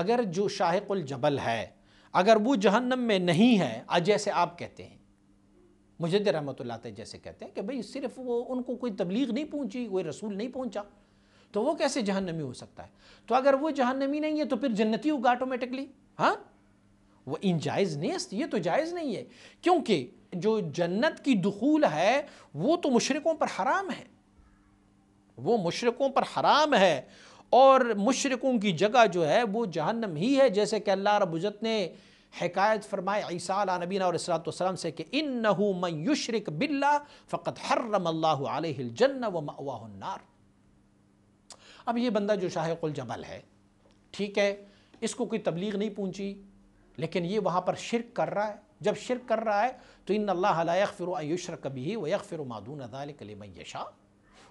اگر جو شاہق الجبل ہے اگر وہ جہنم میں نہیں ہے جیسے آپ کہتے ہیں مجد رحمت اللہ تعالیٰ جیسے کہتے ہیں کہ بھئی صرف وہ ان کو کوئی تبلیغ نہیں پہنچی کوئی رسول نہیں پہنچا تو وہ کیسے جہنمی ہو سکتا ہے تو اگر وہ جہنمی نہیں ہے تو پھر جنتی ہوگا آٹومیٹکلی ہاں وہ ان جائز نیست یہ تو جائز نہیں ہے کیونکہ جو جنت کی دخول ہے وہ تو مشرقوں پر حرام ہے وہ مشرقوں پر حرام ہے اور مشرقوں کی جگہ جو ہے وہ جہنم ہی ہے جیسے کہ اللہ رب عزت نے حکایت فرمائے عیسیٰ علیہ نبینا اور السلام وسلم سے کہ فَقَدْ حَرَّمَ اللَّهُ حرم اللہ علیہ النَّارِ اب یہ بندہ جو جبل ہے ٹھیک ہے اس کو کوئی تبلیغ نہیں پہنچی لیکن یہ وہاں پر شرک کر رہا ہے جب شرک کر رہا ہے تو ان اللہ لا یک ان و ایشر کبھی و یک فر و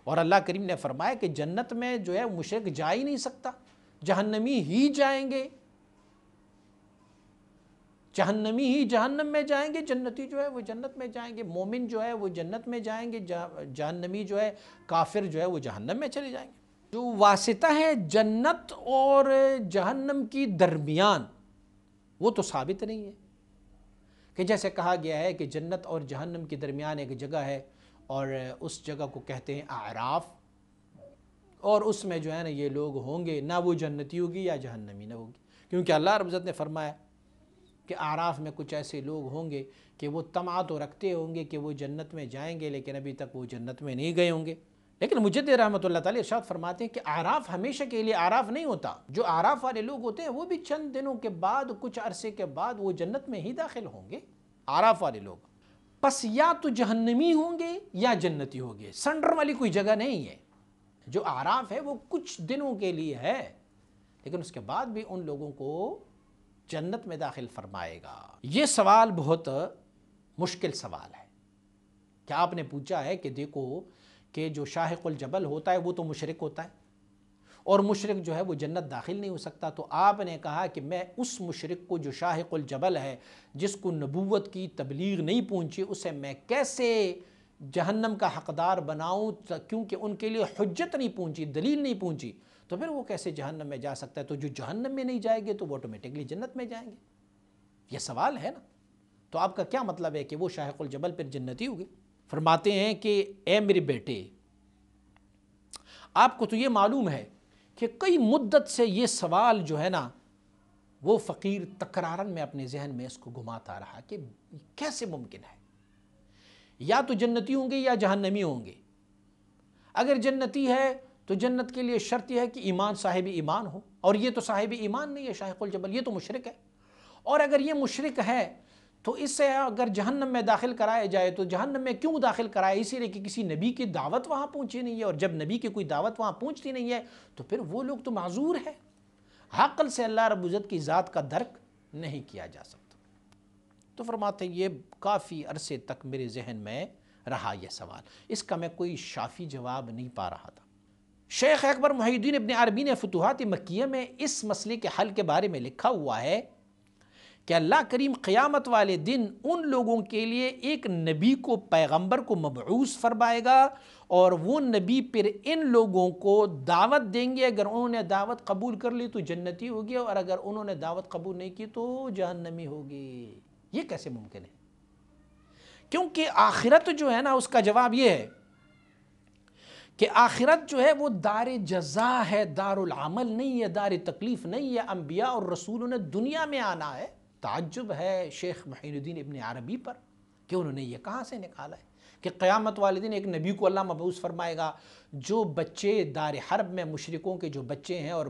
اور اللہ کریم نے فرمایا کہ جنت میں جو ہے مشرق جا ہی نہیں سکتا جہنمی ہی جائیں گے جہنمی ہی جہنم میں جائیں گے جنتی جو ہے وہ جنت میں جائیں گے مومن جو ہے وہ جنت میں جائیں گے جہنمی جو ہے کافر جو ہے وہ جہنم میں چلے جائیں گے جو واسطہ ہے جنت اور جہنم کی درمیان وہ تو ثابت نہیں ہے کہ جیسے کہا گیا ہے کہ جنت اور جہنم کے درمیان ایک جگہ ہے اور اس جگہ کو کہتے ہیں اعراف اور اس میں جو ہے نا یہ لوگ ہوں گے نہ وہ جنتی ہوگی یا جہنمی نہ ہوگی کیونکہ اللہ رب عزت نے فرمایا کہ اعراف میں کچھ ایسے لوگ ہوں گے کہ وہ تمہ تو رکھتے ہوں گے کہ وہ جنت میں جائیں گے لیکن ابھی تک وہ جنت میں نہیں گئے ہوں گے لیکن مجد رحمت رحمۃ اللہ تعالیٰ ارشاد فرماتے ہیں کہ اعراف ہمیشہ کے لیے اعراف نہیں ہوتا جو اعراف والے لوگ ہوتے ہیں وہ بھی چند دنوں کے بعد کچھ عرصے کے بعد وہ جنت میں ہی داخل ہوں گے اعراف والے لوگ پس یا تو جہنمی ہوں گے یا جنتی ہوں گے سنڈر والی کوئی جگہ نہیں ہے جو آراف ہے وہ کچھ دنوں کے لیے ہے لیکن اس کے بعد بھی ان لوگوں کو جنت میں داخل فرمائے گا یہ سوال بہت مشکل سوال ہے کیا آپ نے پوچھا ہے کہ دیکھو کہ جو شاہق الجبل ہوتا ہے وہ تو مشرق ہوتا ہے اور مشرق جو ہے وہ جنت داخل نہیں ہو سکتا تو آپ نے کہا کہ میں اس مشرق کو جو شاہق الجبل ہے جس کو نبوت کی تبلیغ نہیں پہنچی اسے میں کیسے جہنم کا حقدار بناؤں کیونکہ ان کے لیے حجت نہیں پہنچی دلیل نہیں پہنچی تو پھر وہ کیسے جہنم میں جا سکتا ہے تو جو جہنم میں نہیں جائے گے تو وہ آٹومیٹکلی جنت میں جائیں گے یہ سوال ہے نا تو آپ کا کیا مطلب ہے کہ وہ شاہق الجبل پھر جنتی ہوگی فرماتے ہیں کہ اے میرے بیٹے آپ کو تو یہ معلوم ہے کہ کئی مدت سے یہ سوال جو ہے نا وہ فقیر تکرار میں اپنے ذہن میں اس کو گھماتا رہا کہ کیسے ممکن ہے یا تو جنتی ہوں گے یا جہنمی ہوں گے اگر جنتی ہے تو جنت کے لیے شرط یہ ہے کہ ایمان صاحب ایمان ہو اور یہ تو صاحب ایمان نہیں ہے قل الجبل یہ تو مشرق ہے اور اگر یہ مشرق ہے تو اس سے اگر جہنم میں داخل کرایا جائے تو جہنم میں کیوں داخل کرائے اسی لیے کہ کسی نبی کی دعوت وہاں پہنچی نہیں ہے اور جب نبی کی کوئی دعوت وہاں پہنچتی نہیں ہے تو پھر وہ لوگ تو معذور ہے حقل سے اللہ رب عزت کی ذات کا درک نہیں کیا جا سکتا تو فرماتے ہیں یہ کافی عرصے تک میرے ذہن میں رہا یہ سوال اس کا میں کوئی شافی جواب نہیں پا رہا تھا شیخ اکبر محی الدین عربین فتوحات مکیہ میں اس مسئلے کے حل کے بارے میں لکھا ہوا ہے کہ اللہ کریم قیامت والے دن ان لوگوں کے لیے ایک نبی کو پیغمبر کو مبعوث فرمائے گا اور وہ نبی پھر ان لوگوں کو دعوت دیں گے اگر انہوں نے دعوت قبول کر لی تو جنتی ہوگی اور اگر انہوں نے دعوت قبول نہیں کی تو جہنمی ہوگی یہ کیسے ممکن ہے کیونکہ آخرت جو ہے نا اس کا جواب یہ ہے کہ آخرت جو ہے وہ دار جزا ہے دار العمل نہیں ہے دار تکلیف نہیں ہے انبیاء اور رسولوں نے دنیا میں آنا ہے تعجب ہے شیخ محین الدین ابن عربی پر کہ انہوں نے یہ کہاں سے نکالا ہے کہ قیامت والدین ایک نبی کو اللہ مبعوث فرمائے گا جو بچے دار حرب میں مشرکوں کے جو بچے ہیں اور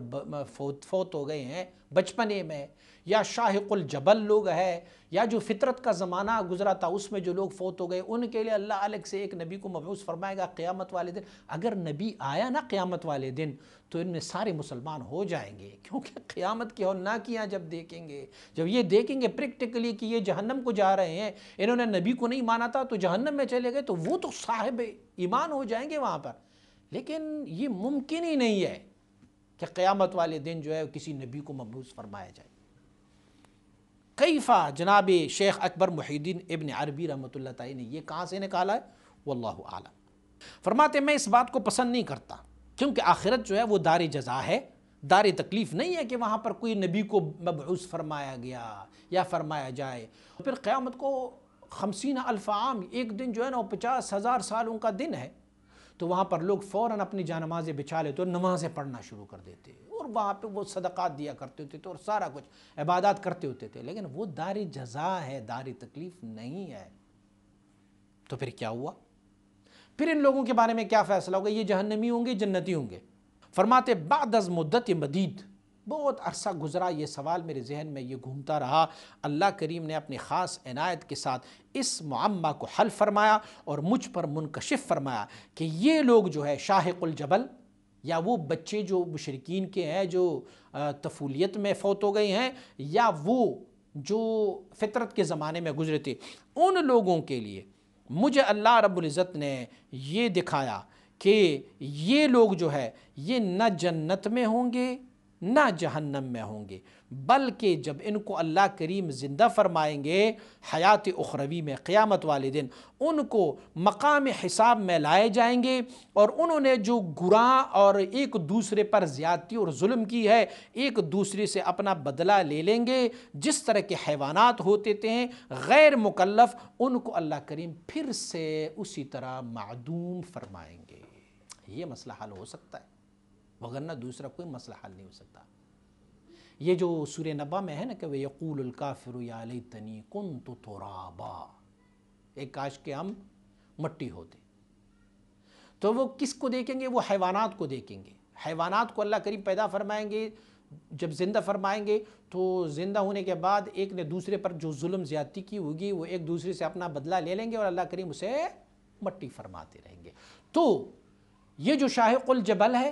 فوت فوت ہو گئے ہیں بچپنے میں یا شاہق الجبل لوگ ہے یا جو فطرت کا زمانہ گزرا تھا اس میں جو لوگ فوت ہو گئے ان کے لیے اللہ الگ سے ایک نبی کو مبعوث فرمائے گا قیامت والے دن اگر نبی آیا نا قیامت والے دن تو ان میں سارے مسلمان ہو جائیں گے کیونکہ قیامت کی اور نہ کیا جب دیکھیں گے جب یہ دیکھیں گے پریکٹیکلی کہ یہ جہنم کو جا رہے ہیں انہوں نے نبی کو نہیں مانا تھا تو جہنم میں چلے گئے تو وہ تو صاحب ایمان ہو جائیں گے وہاں پر لیکن یہ ممکن ہی نہیں ہے کہ قیامت والے دن جو ہے کسی نبی کو مبوض فرمایا جائے قیفہ جناب شیخ اکبر محیدین الدین ابن عربی رحمت اللہ تعالی نے یہ کہاں سے نکالا ہے واللہ عالم فرماتے میں اس بات کو پسند نہیں کرتا کیونکہ آخرت جو ہے وہ دار جزا ہے دار تکلیف نہیں ہے کہ وہاں پر کوئی نبی کو مبعوث فرمایا گیا یا فرمایا جائے پھر قیامت کو خمسین عام ایک دن جو ہے نا وہ پچاس ہزار سالوں کا دن ہے تو وہاں پر لوگ فوراً اپنی جانمازیں بچھا لیتے اور نمازیں پڑھنا شروع کر دیتے اور وہاں پہ وہ صدقات دیا کرتے ہوتے تھے اور سارا کچھ عبادات کرتے ہوتے تھے لیکن وہ دار جزا ہے دار تکلیف نہیں ہے تو پھر کیا ہوا پھر ان لوگوں کے بارے میں کیا فیصلہ ہوگا یہ جہنمی ہوں گے جنتی ہوں گے فرماتے بعد از مدت مدید بہت عرصہ گزرا یہ سوال میرے ذہن میں یہ گھومتا رہا اللہ کریم نے اپنی خاص عنایت کے ساتھ اس معمہ کو حل فرمایا اور مجھ پر منکشف فرمایا کہ یہ لوگ جو ہے شاہق الجبل یا وہ بچے جو مشرقین کے ہیں جو تفولیت میں فوت ہو گئے ہیں یا وہ جو فطرت کے زمانے میں گزرے تھے ان لوگوں کے لیے مجھے اللہ رب العزت نے یہ دکھایا کہ یہ لوگ جو ہے یہ نہ جنت میں ہوں گے نہ جہنم میں ہوں گے بلکہ جب ان کو اللہ کریم زندہ فرمائیں گے حیات اخروی میں قیامت والے دن ان کو مقام حساب میں لائے جائیں گے اور انہوں نے جو گراں اور ایک دوسرے پر زیادتی اور ظلم کی ہے ایک دوسرے سے اپنا بدلہ لے لیں گے جس طرح کے حیوانات ہوتے تھے غیر مکلف ان کو اللہ کریم پھر سے اسی طرح معدوم فرمائیں گے یہ مسئلہ حل ہو سکتا ہے وغیرہ دوسرا کوئی مسئلہ حل نہیں ہو سکتا یہ جو سور نبا میں ہے نا کہ وہ یقول الکافر یا لیتنی کنت ترابا ایک کاش کے ہم مٹی ہوتے تو وہ کس کو دیکھیں گے وہ حیوانات کو دیکھیں گے حیوانات کو اللہ کریم پیدا فرمائیں گے جب زندہ فرمائیں گے تو زندہ ہونے کے بعد ایک نے دوسرے پر جو ظلم زیادتی کی ہوگی وہ ایک دوسرے سے اپنا بدلہ لے لیں گے اور اللہ کریم اسے مٹی فرماتے رہیں گے تو یہ جو شاہ الجبل ہے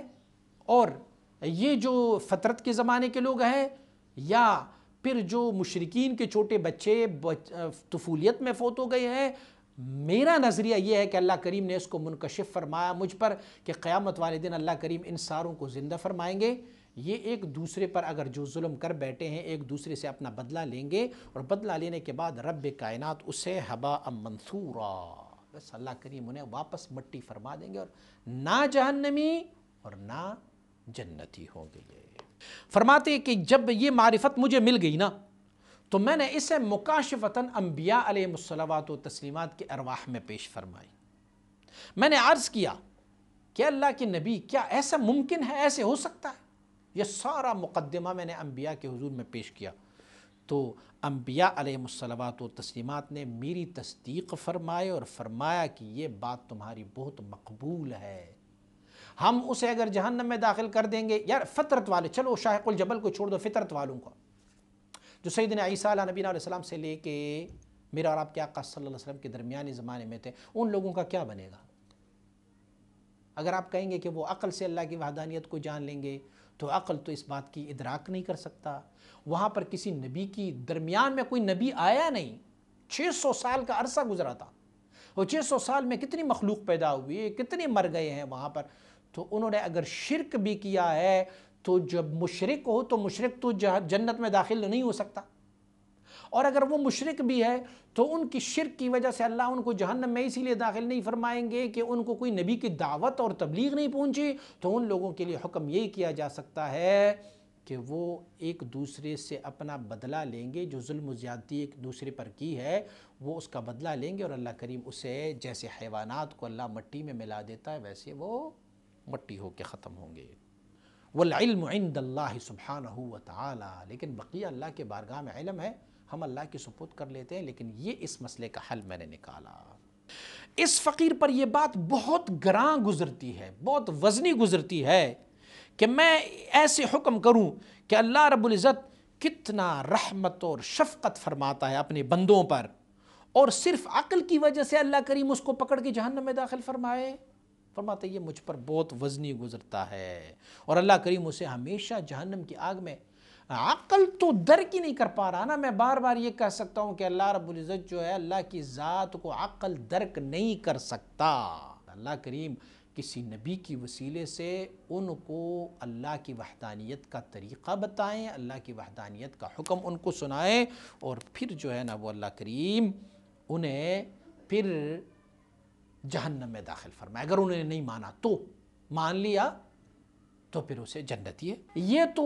اور یہ جو فطرت کے زمانے کے لوگ ہیں یا پھر جو مشرقین کے چھوٹے بچے طفولیت میں فوت ہو گئے ہیں میرا نظریہ یہ ہے کہ اللہ کریم نے اس کو منکشف فرمایا مجھ پر کہ قیامت والے دن اللہ کریم ان ساروں کو زندہ فرمائیں گے یہ ایک دوسرے پر اگر جو ظلم کر بیٹھے ہیں ایک دوسرے سے اپنا بدلہ لیں گے اور بدلہ لینے کے بعد رب کائنات اسے ہبا منصورا بس اللہ کریم انہیں واپس مٹی فرما دیں گے اور نہ جہنمی اور نہ جنتی ہو گئی فرماتے کہ جب یہ معرفت مجھے مل گئی نا تو میں نے اسے مکاشفتاً انبیاء علیہ السلوات و تسلیمات کے ارواح میں پیش فرمائی میں نے عرض کیا کہ اللہ کے نبی کیا ایسا ممکن ہے ایسے ہو سکتا ہے یہ سارا مقدمہ میں نے انبیاء کے حضور میں پیش کیا تو انبیاء علیہ السلوات و تسلیمات نے میری تصدیق فرمائے اور فرمایا کہ یہ بات تمہاری بہت مقبول ہے ہم اسے اگر جہنم میں داخل کر دیں گے یار فطرت والے چلو شاہق الجبل کو چھوڑ دو فطرت والوں کو جو سیدنا عیسیٰ علیہ نبی علیہ السلام سے لے کے میرا اور آپ کے آقا صلی اللہ علیہ وسلم کے درمیانی زمانے میں تھے ان لوگوں کا کیا بنے گا اگر آپ کہیں گے کہ وہ عقل سے اللہ کی وحدانیت کو جان لیں گے تو عقل تو اس بات کی ادراک نہیں کر سکتا وہاں پر کسی نبی کی درمیان میں کوئی نبی آیا نہیں چھ سو سال کا عرصہ گزرا تھا وہ چھ سو سال میں کتنی مخلوق پیدا ہوئی کتنے مر گئے ہیں وہاں پر تو انہوں نے اگر شرک بھی کیا ہے تو جب مشرک ہو تو مشرک تو جنت میں داخل نہیں ہو سکتا اور اگر وہ مشرک بھی ہے تو ان کی شرک کی وجہ سے اللہ ان کو جہنم میں اسی لیے داخل نہیں فرمائیں گے کہ ان کو کوئی نبی کی دعوت اور تبلیغ نہیں پہنچی تو ان لوگوں کے لیے حکم یہ کیا جا سکتا ہے کہ وہ ایک دوسرے سے اپنا بدلہ لیں گے جو ظلم و زیادتی ایک دوسرے پر کی ہے وہ اس کا بدلہ لیں گے اور اللہ کریم اسے جیسے حیوانات کو اللہ مٹی میں ملا دیتا ہے ویسے وہ مٹی ہو کے ختم ہوں گے والعلم عند اللہ سبحانہ وتعالی لیکن بقیہ اللہ کے بارگاہ میں علم ہے ہم اللہ کی سپوت کر لیتے ہیں لیکن یہ اس مسئلے کا حل میں نے نکالا اس فقیر پر یہ بات بہت گران گزرتی ہے بہت وزنی گزرتی ہے کہ میں ایسے حکم کروں کہ اللہ رب العزت کتنا رحمت اور شفقت فرماتا ہے اپنے بندوں پر اور صرف عقل کی وجہ سے اللہ کریم اس کو پکڑ کے جہنم میں داخل فرمائے فرماتی ہے مجھ پر بہت وزنی گزرتا ہے اور اللہ کریم اسے ہمیشہ جہنم کی آگ میں عقل تو درک ہی نہیں کر پا رہا نا میں بار بار یہ کہہ سکتا ہوں کہ اللہ رب العزت جو ہے اللہ کی ذات کو عقل درک نہیں کر سکتا اللہ کریم کسی نبی کی وسیلے سے ان کو اللہ کی وحدانیت کا طریقہ بتائیں اللہ کی وحدانیت کا حکم ان کو سنائیں اور پھر جو ہے نا وہ اللہ کریم انہیں پھر جہنم میں داخل فرمائے اگر انہوں نے نہیں مانا تو مان لیا تو پھر اسے جنتی ہے یہ تو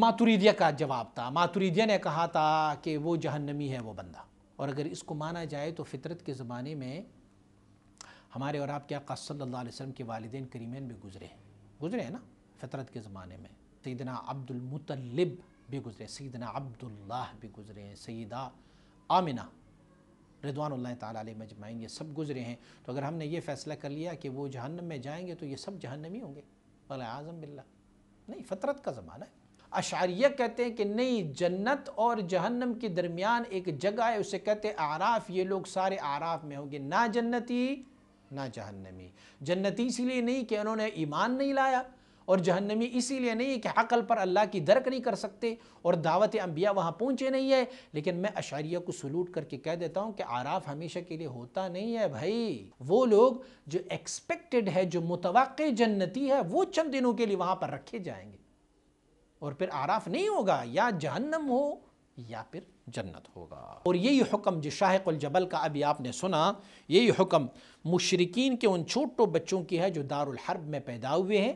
ماتوریدیہ کا جواب تھا ماتوریدیہ نے کہا تھا کہ وہ جہنمی ہے وہ بندہ اور اگر اس کو مانا جائے تو فطرت کے زمانے میں ہمارے اور آپ کے صلی اللہ علیہ وسلم کے والدین کریمین بھی گزرے ہیں گزرے ہیں نا فطرت کے زمانے میں سیدنا عبد المطلب بھی گزرے سیدنا عبداللہ بھی گزرے ہیں سیدہ آمنہ ردوان اللہ تعالیٰ علیہ مجمعین یہ سب گزرے ہیں تو اگر ہم نے یہ فیصلہ کر لیا کہ وہ جہنم میں جائیں گے تو یہ سب جہنمی ہوں گے بھلائے اعظم باللہ نہیں فطرت کا زمانہ ہے اشعریہ کہتے ہیں کہ نہیں جنت اور جہنم کے درمیان ایک جگہ ہے اسے کہتے ہیں اعراف یہ لوگ سارے اعراف میں ہوں گے نہ جنتی نہ جہنمی جنتی اس لیے نہیں کہ انہوں نے ایمان نہیں لایا اور جہنمی اسی لیے نہیں کہ عقل پر اللہ کی درک نہیں کر سکتے اور دعوت انبیاء وہاں پہنچے نہیں ہے لیکن میں اشاریہ کو سلوٹ کر کے کہہ دیتا ہوں کہ عراف ہمیشہ کے لیے ہوتا نہیں ہے بھائی وہ لوگ جو ایکسپیکٹڈ ہے جو متوقع جنتی ہے وہ چند دنوں کے لیے وہاں پر رکھے جائیں گے اور پھر عراف نہیں ہوگا یا جہنم ہو یا پھر جنت ہوگا اور یہی حکم جو شاہق الجبل کا ابھی آپ نے سنا یہی حکم مشرقین کے ان چھوٹوں بچوں کی ہے جو دار الحرب میں پیدا ہوئے ہیں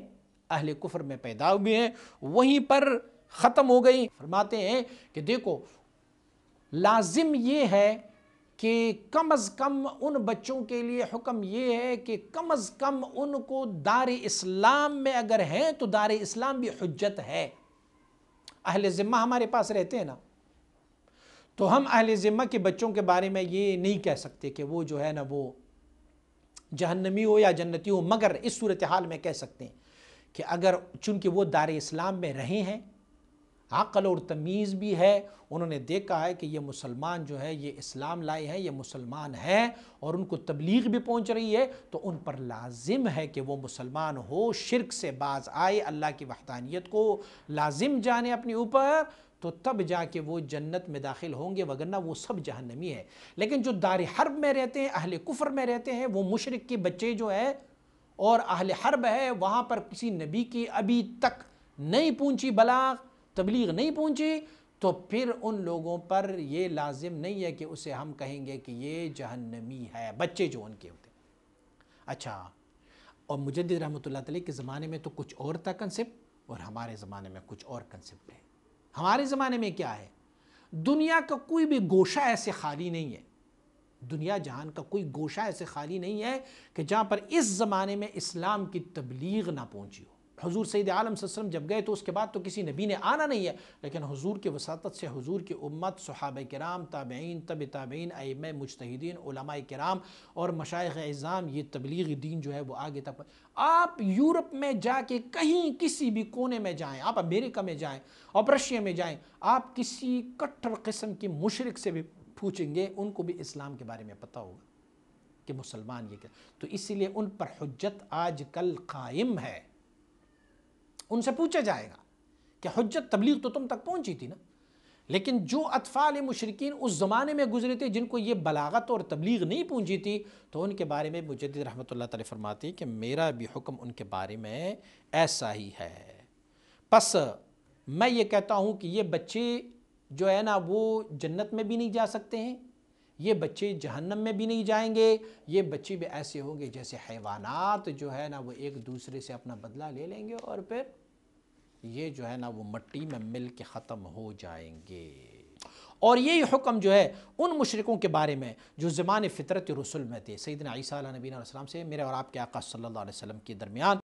اہل کفر میں پیدا ہوئے ہیں وہیں پر ختم ہو گئی فرماتے ہیں کہ دیکھو لازم یہ ہے کہ کم از کم ان بچوں کے لیے حکم یہ ہے کہ کم از کم ان کو دار اسلام میں اگر ہیں تو دار اسلام بھی حجت ہے اہل ذمہ ہمارے پاس رہتے ہیں نا تو ہم اہل ذمہ کے بچوں کے بارے میں یہ نہیں کہہ سکتے کہ وہ جو ہے نا وہ جہنمی ہو یا جنتی ہو مگر اس صورتحال میں کہہ سکتے ہیں کہ اگر چونکہ وہ دار اسلام میں رہے ہیں عقل اور تمیز بھی ہے انہوں نے دیکھا ہے کہ یہ مسلمان جو ہے یہ اسلام لائے ہیں یہ مسلمان ہیں اور ان کو تبلیغ بھی پہنچ رہی ہے تو ان پر لازم ہے کہ وہ مسلمان ہو شرک سے باز آئے اللہ کی وحدانیت کو لازم جانے اپنے اوپر تو تب جا کے وہ جنت میں داخل ہوں گے وگرنہ وہ سب جہنمی ہے لیکن جو دار حرب میں رہتے ہیں اہل کفر میں رہتے ہیں وہ مشرق کے بچے جو ہے اور اہل حرب ہے وہاں پر کسی نبی کی ابھی تک نہیں پہنچی بلاغ تبلیغ نہیں پہنچی تو پھر ان لوگوں پر یہ لازم نہیں ہے کہ اسے ہم کہیں گے کہ یہ جہنمی ہے بچے جو ان کے ہوتے اچھا اور مجدد رحمۃ اللہ تعالیٰ کے زمانے میں تو کچھ اور تھا کنسپ اور ہمارے زمانے میں کچھ اور کنسپٹ ہے ہمارے زمانے میں کیا ہے دنیا کا کوئی بھی گوشہ ایسے خالی نہیں ہے دنیا جہان کا کوئی گوشہ ایسے خالی نہیں ہے کہ جہاں پر اس زمانے میں اسلام کی تبلیغ نہ پہنچی ہو حضور سید عالم صلی اللہ علیہ وسلم جب گئے تو اس کے بعد تو کسی نبی نے آنا نہیں ہے لیکن حضور کے وساطت سے حضور کی امت صحابہ کرام تابعین تابعین مجتہدین علماء کرام اور مشائق اعظام یہ تبلیغ دین جو ہے وہ آگے تک آپ یورپ میں جا کے کہیں کسی بھی کونے میں جائیں آپ امریکہ میں جائیں میں جائیں آپ کسی کٹر قسم کی مشرق سے بھی پوچھیں گے ان کو بھی اسلام کے بارے میں پتا ہوگا کہ مسلمان یہ کہ تو اسی لیے ان پر حجت آج کل قائم ہے ان سے پوچھا جائے گا کہ حجت تبلیغ تو تم تک پہنچی تھی نا لیکن جو اطفال مشرقین اس زمانے میں گزرے تھے جن کو یہ بلاغت اور تبلیغ نہیں پہنچی تھی تو ان کے بارے میں مجدد رحمۃ اللہ تعالی فرماتی کہ میرا بھی حکم ان کے بارے میں ایسا ہی ہے پس میں یہ کہتا ہوں کہ یہ بچے جو ہے نا وہ جنت میں بھی نہیں جا سکتے ہیں یہ بچے جہنم میں بھی نہیں جائیں گے یہ بچے بھی ایسے ہوں گے جیسے حیوانات جو ہے نا وہ ایک دوسرے سے اپنا بدلہ لے لیں گے اور پھر یہ جو ہے نا وہ مٹی میں مل کے ختم ہو جائیں گے اور یہی حکم جو ہے ان مشرقوں کے بارے میں جو زمان فطرت رسول میں تھے سیدنا عیسیٰ علیہ نبی علیہ السلام سے میرے اور آپ کے آقا صلی اللہ علیہ وسلم کے درمیان